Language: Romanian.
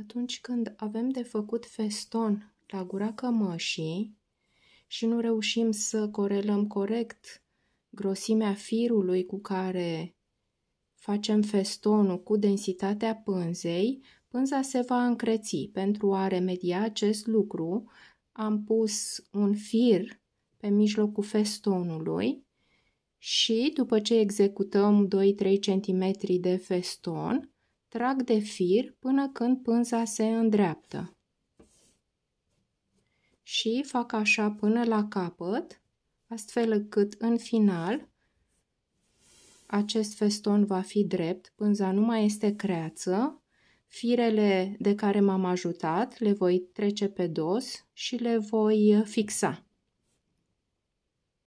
Atunci când avem de făcut feston la gura cămășii și nu reușim să corelăm corect grosimea firului cu care facem festonul cu densitatea pânzei, pânza se va încreți. Pentru a remedia acest lucru, am pus un fir pe mijlocul festonului și după ce executăm 2-3 cm de feston, Trag de fir până când pânza se îndreaptă. Și fac așa până la capăt, astfel încât în final acest feston va fi drept, pânza nu mai este creață, firele de care m-am ajutat le voi trece pe dos și le voi fixa.